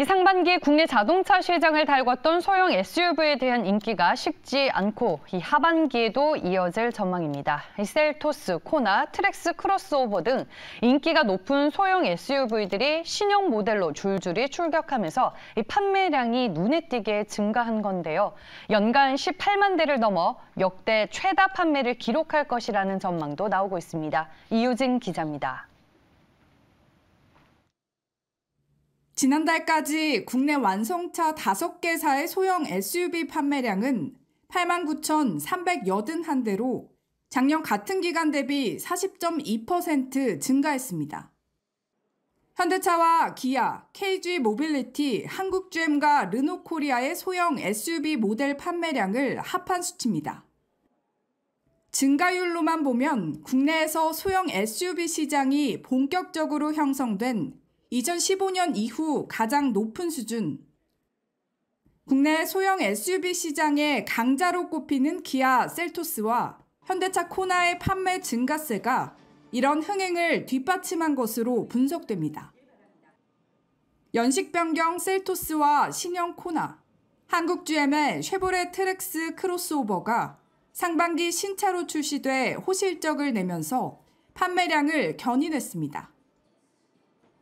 이 상반기 국내 자동차 시장을 달궜던 소형 SUV에 대한 인기가 식지 않고 이 하반기에도 이어질 전망입니다. 이 셀토스, 코나, 트렉스 크로스오버 등 인기가 높은 소형 SUV들이 신형 모델로 줄줄이 출격하면서 이 판매량이 눈에 띄게 증가한 건데요. 연간 18만 대를 넘어 역대 최다 판매를 기록할 것이라는 전망도 나오고 있습니다. 이유진 기자입니다. 지난달까지 국내 완성차 5개사의 소형 SUV 판매량은 89,381대로 작년 같은 기간 대비 40.2% 증가했습니다. 현대차와 기아, KG 모빌리티, 한국GM과 르노코리아의 소형 SUV 모델 판매량을 합한 수치입니다. 증가율로만 보면 국내에서 소형 SUV 시장이 본격적으로 형성된 2015년 이후 가장 높은 수준. 국내 소형 SUV 시장의 강자로 꼽히는 기아 셀토스와 현대차 코나의 판매 증가세가 이런 흥행을 뒷받침한 것으로 분석됩니다. 연식 변경 셀토스와 신형 코나, 한국 GM의 쉐보레 트렉스 크로스오버가 상반기 신차로 출시돼 호실적을 내면서 판매량을 견인했습니다.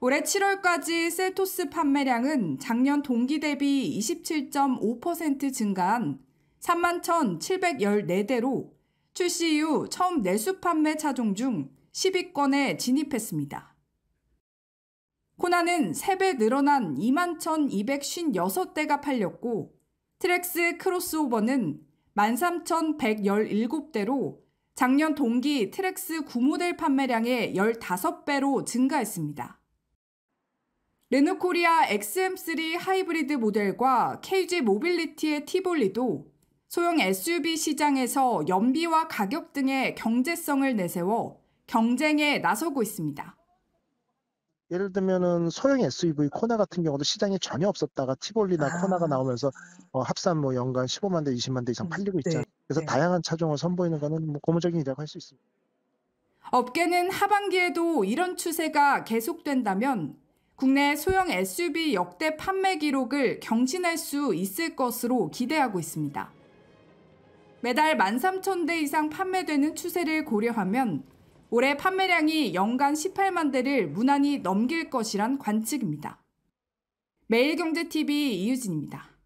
올해 7월까지 셀토스 판매량은 작년 동기 대비 27.5% 증가한 31,714대로 출시 이후 처음 내수 판매 차종 중 10위권에 진입했습니다. 코나는 3배 늘어난 21,256대가 팔렸고 트렉스 크로스오버는 13,117대로 작년 동기 트렉스 9모델 판매량의 15배로 증가했습니다. 르노코리아 XM3 하이브리드 모델과 KG 모빌리티의 티볼리도 소형 SUV 시장에서 연비와 가격 등의 경제성을 내세워 경쟁에 나서고 있습니다. 예를 들면은 소형 SUV 코나 같은 경우도 시장이 전혀 없었다가 티볼리나 아. 코나가 나오면서 어, 합산 뭐 연간 15만 대, 20만 대 이상 팔리고 있잖아요. 네. 그래서 네. 다양한 차종을 선보이는 것은 뭐 고무적인 일이라고 할 수 있습니다. 업계는 하반기에도 이런 추세가 계속된다면 국내 소형 SUV 역대 판매 기록을 경신할 수 있을 것으로 기대하고 있습니다. 매달 13,000대 이상 판매되는 추세를 고려하면 올해 판매량이 연간 18만 대를 무난히 넘길 것이란 관측입니다. 매일경제TV 이유진입니다.